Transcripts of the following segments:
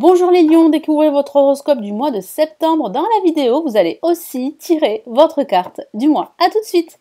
Bonjour les lions, découvrez votre horoscope du mois de septembre. Dans la vidéo, vous allez aussi tirer votre carte du mois. A tout de suite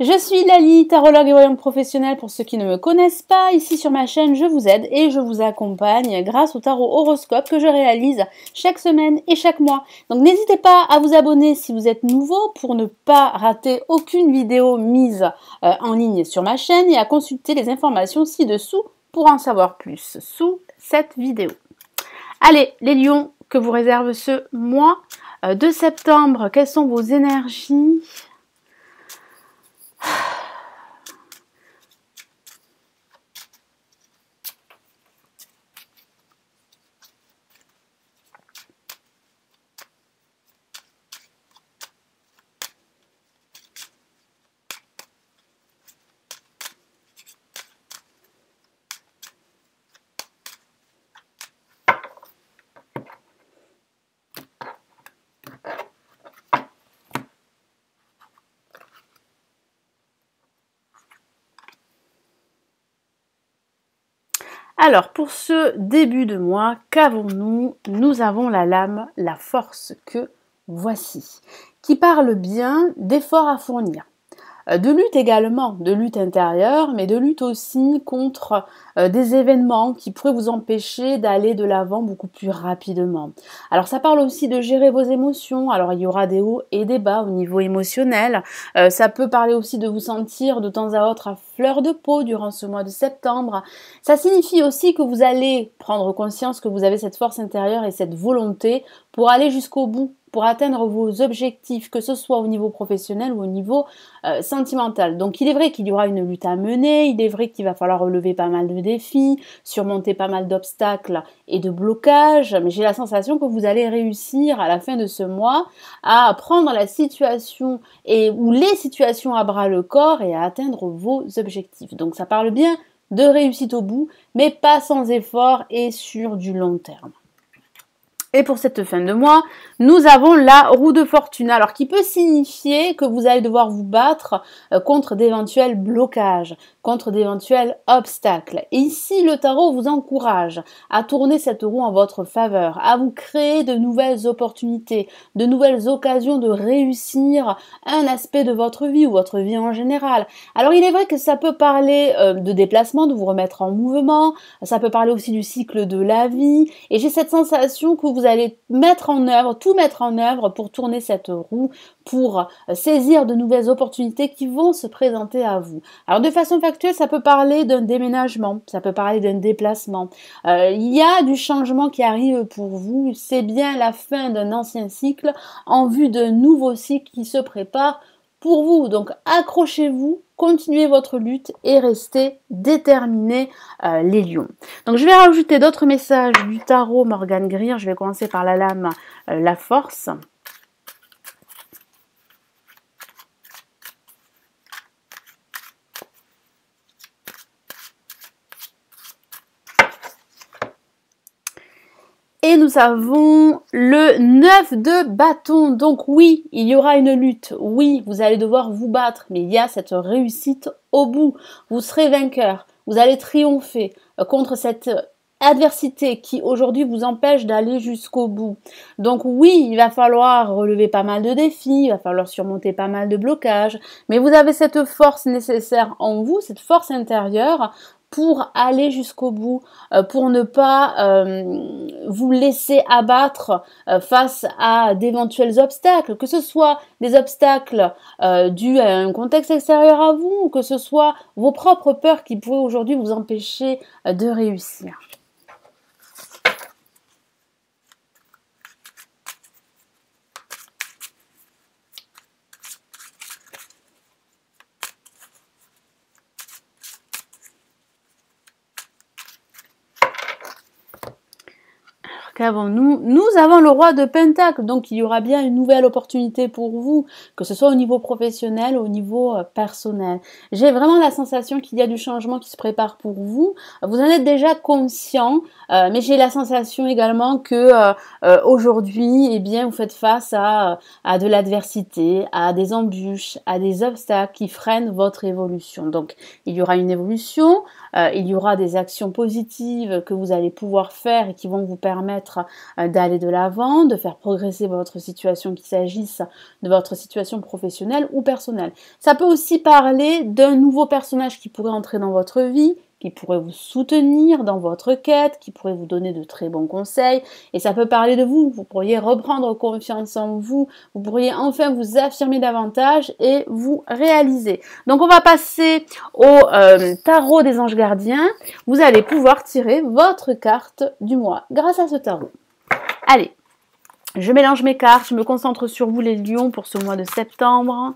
Je suis Lali, tarologue et voyante professionnelle pour ceux qui ne me connaissent pas. Ici sur ma chaîne, je vous aide et je vous accompagne grâce au tarot horoscope que je réalise chaque semaine et chaque mois. Donc n'hésitez pas à vous abonner si vous êtes nouveau pour ne pas rater aucune vidéo mise euh, en ligne sur ma chaîne et à consulter les informations ci-dessous pour en savoir plus sous cette vidéo. Allez, les lions, que vous réserve ce mois euh, de septembre Quelles sont vos énergies Alors, pour ce début de mois, qu'avons-nous Nous avons la lame, la force que voici, qui parle bien d'efforts à fournir. Euh, de lutte également, de lutte intérieure, mais de lutte aussi contre euh, des événements qui pourraient vous empêcher d'aller de l'avant beaucoup plus rapidement. Alors ça parle aussi de gérer vos émotions, alors il y aura des hauts et des bas au niveau émotionnel, euh, ça peut parler aussi de vous sentir de temps à autre à fleur de peau durant ce mois de septembre, ça signifie aussi que vous allez prendre conscience que vous avez cette force intérieure et cette volonté pour aller jusqu'au bout pour atteindre vos objectifs, que ce soit au niveau professionnel ou au niveau euh, sentimental. Donc il est vrai qu'il y aura une lutte à mener, il est vrai qu'il va falloir relever pas mal de défis, surmonter pas mal d'obstacles et de blocages, mais j'ai la sensation que vous allez réussir à la fin de ce mois à prendre la situation et ou les situations à bras le corps et à atteindre vos objectifs. Donc ça parle bien de réussite au bout, mais pas sans effort et sur du long terme. Et pour cette fin de mois, nous avons la roue de fortune, alors qui peut signifier que vous allez devoir vous battre euh, contre d'éventuels blocages, contre d'éventuels obstacles. Et ici, le tarot vous encourage à tourner cette roue en votre faveur, à vous créer de nouvelles opportunités, de nouvelles occasions de réussir un aspect de votre vie ou votre vie en général. Alors il est vrai que ça peut parler euh, de déplacement, de vous remettre en mouvement, ça peut parler aussi du cycle de la vie, et j'ai cette sensation que vous allez mettre en œuvre, tout mettre en œuvre pour tourner cette roue, pour euh, saisir de nouvelles opportunités qui vont se présenter à vous. Alors de façon factuelle, ça peut parler d'un déménagement, ça peut parler d'un déplacement. Euh, il y a du changement qui arrive pour vous. C'est bien la fin d'un ancien cycle en vue d'un nouveau cycle qui se prépare pour vous. Donc accrochez-vous, continuez votre lutte et restez déterminés euh, les lions. Donc je vais rajouter d'autres messages du tarot Morgan Greer. Je vais commencer par la lame, la force. nous avons le 9 de bâton. Donc oui, il y aura une lutte. Oui, vous allez devoir vous battre, mais il y a cette réussite au bout. Vous serez vainqueur. Vous allez triompher euh, contre cette euh, adversité qui aujourd'hui vous empêche d'aller jusqu'au bout. Donc oui, il va falloir relever pas mal de défis, il va falloir surmonter pas mal de blocages, mais vous avez cette force nécessaire en vous, cette force intérieure pour aller jusqu'au bout, euh, pour ne pas euh, vous laisser abattre euh, face à d'éventuels obstacles, que ce soit des obstacles dus à un contexte extérieur à vous, ou que ce soit vos propres peurs qui pourraient aujourd'hui vous empêcher de réussir. nous Nous avons le roi de Pentacle, donc il y aura bien une nouvelle opportunité pour vous, que ce soit au niveau professionnel ou au niveau euh, personnel. J'ai vraiment la sensation qu'il y a du changement qui se prépare pour vous. Vous en êtes déjà conscient, euh, mais j'ai la sensation également que euh, aujourd'hui, eh bien, vous faites face à, à de l'adversité, à des embûches, à des obstacles qui freinent votre évolution. Donc, il y aura une évolution, il y aura des actions positives que vous allez pouvoir faire et qui vont vous permettre euh, d'aller de l'avant, de faire progresser votre situation, qu'il s'agisse de votre situation professionnelle ou personnelle. Ça peut aussi parler d'un nouveau personnage qui pourrait entrer dans votre vie, qui pourrait vous soutenir dans votre quête, qui pourrait vous donner de très bons conseils. Et ça peut parler de vous. Vous pourriez reprendre confiance en vous. Vous pourriez enfin vous affirmer davantage et vous réaliser. Donc on va passer au euh, tarot des anges gardiens. Vous allez pouvoir tirer votre carte du mois grâce à ce tarot. Allez, je mélange mes cartes, je me concentre sur vous les lions pour ce mois de septembre.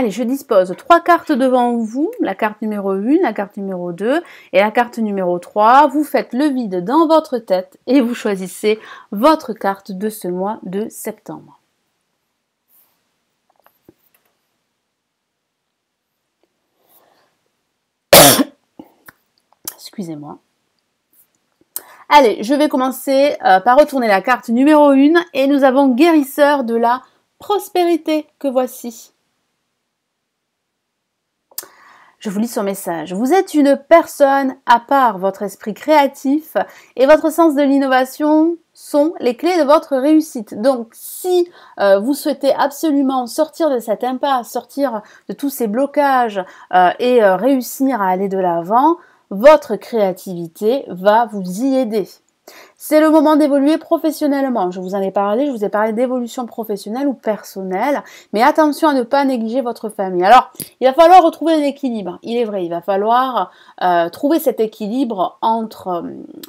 Allez, je dispose trois cartes devant vous, la carte numéro 1, la carte numéro 2 et la carte numéro 3. Vous faites le vide dans votre tête et vous choisissez votre carte de ce mois de septembre. Excusez-moi. Allez, je vais commencer euh, par retourner la carte numéro 1 et nous avons guérisseur de la prospérité que voici. Je vous lis son message. Vous êtes une personne à part. Votre esprit créatif et votre sens de l'innovation sont les clés de votre réussite. Donc si euh, vous souhaitez absolument sortir de cet impasse, sortir de tous ces blocages euh, et euh, réussir à aller de l'avant, votre créativité va vous y aider. C'est le moment d'évoluer professionnellement. Je vous en ai parlé, je vous ai parlé d'évolution professionnelle ou personnelle, mais attention à ne pas négliger votre famille. Alors, il va falloir retrouver un équilibre. Il est vrai, il va falloir euh, trouver cet équilibre entre euh,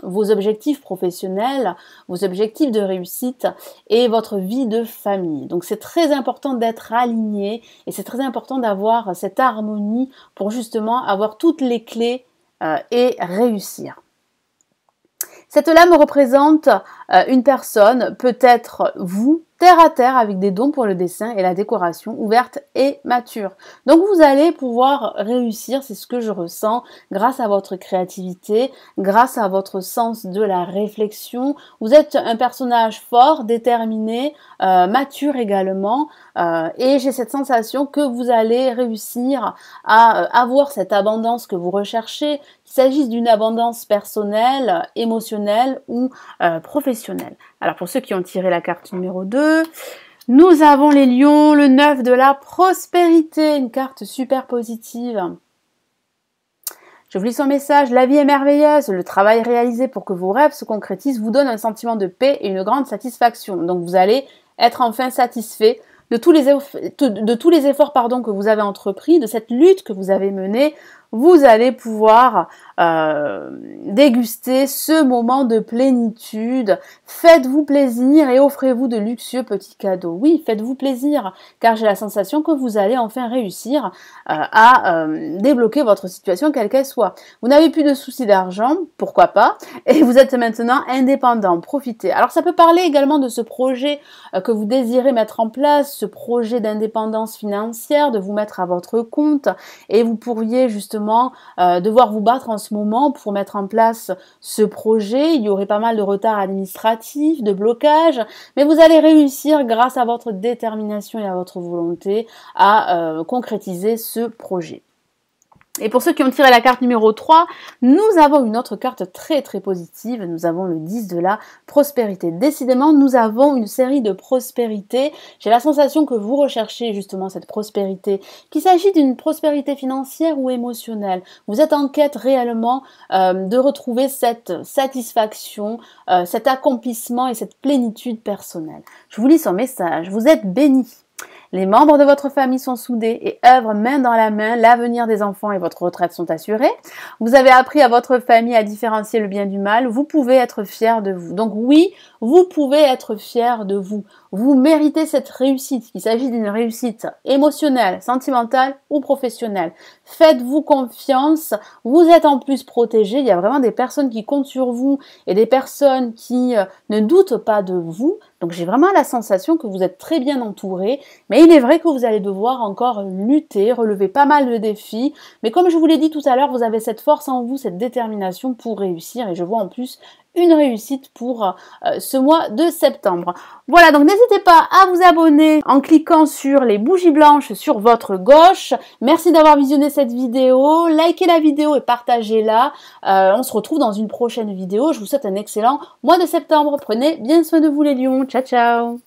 vos objectifs professionnels, vos objectifs de réussite et votre vie de famille. Donc, c'est très important d'être aligné et c'est très important d'avoir cette harmonie pour justement avoir toutes les clés euh, et réussir. Cette lame représente euh, une personne, peut-être vous, terre à terre avec des dons pour le dessin et la décoration ouverte et mature. Donc vous allez pouvoir réussir, c'est ce que je ressens, grâce à votre créativité, grâce à votre sens de la réflexion. Vous êtes un personnage fort, déterminé, euh, mature également, euh, et j'ai cette sensation que vous allez réussir à euh, avoir cette abondance que vous recherchez, qu'il s'agisse d'une abondance personnelle, émotionnelle ou professionnelle. Alors pour ceux qui ont tiré la carte numéro 2, nous avons les lions, le 9 de la prospérité, une carte super positive. Je vous lis son message. La vie est merveilleuse. Le travail réalisé pour que vos rêves se concrétisent vous donne un sentiment de paix et une grande satisfaction. Donc vous allez être enfin satisfait de tous les, de tous les efforts pardon, que vous avez entrepris, de cette lutte que vous avez menée. Vous allez pouvoir euh, déguster ce moment de plénitude. Faites-vous plaisir et offrez-vous de luxueux petits cadeaux. Oui, faites-vous plaisir, car j'ai la sensation que vous allez enfin réussir euh, à euh, débloquer votre situation, quelle qu'elle soit. Vous n'avez plus de soucis d'argent, pourquoi pas, et vous êtes maintenant indépendant. Profitez. Alors ça peut parler également de ce projet que vous désirez mettre en place, ce projet d'indépendance financière, de vous mettre à votre compte, et vous pourriez justement devoir vous battre en ce moment pour mettre en place ce projet. Il y aurait pas mal de retards administratifs, de blocages, mais vous allez réussir grâce à votre détermination et à votre volonté à euh, concrétiser ce projet. Et pour ceux qui ont tiré la carte numéro 3, nous avons une autre carte très très positive. Nous avons le 10 de la prospérité. Décidément, nous avons une série de prospérités. J'ai la sensation que vous recherchez justement cette prospérité, qu'il s'agit d'une prospérité financière ou émotionnelle. Vous êtes en quête réellement euh, de retrouver cette satisfaction, euh, cet accomplissement et cette plénitude personnelle. Je vous lis son message. Vous êtes béni les membres de votre famille sont soudés et œuvrent main dans la main. L'avenir des enfants et votre retraite sont assurés. Vous avez appris à votre famille à différencier le bien du mal. Vous pouvez être fier de vous. Donc oui, vous pouvez être fier de vous. Vous méritez cette réussite, qu'il s'agisse d'une réussite émotionnelle, sentimentale ou professionnelle. Faites-vous confiance, vous êtes en plus protégé, il y a vraiment des personnes qui comptent sur vous et des personnes qui euh, ne doutent pas de vous. Donc j'ai vraiment la sensation que vous êtes très bien entouré, mais il est vrai que vous allez devoir encore lutter, relever pas mal de défis, mais comme je vous l'ai dit tout à l'heure, vous avez cette force en vous, cette détermination pour réussir et je vois en plus une réussite pour euh, ce mois de septembre. Voilà, donc n'hésitez pas à vous abonner en cliquant sur les bougies blanches sur votre gauche. Merci d'avoir visionné cette vidéo, likez la vidéo et partagez-la. Euh, on se retrouve dans une prochaine vidéo. Je vous souhaite un excellent mois de septembre. Prenez bien soin de vous les lions. Ciao ciao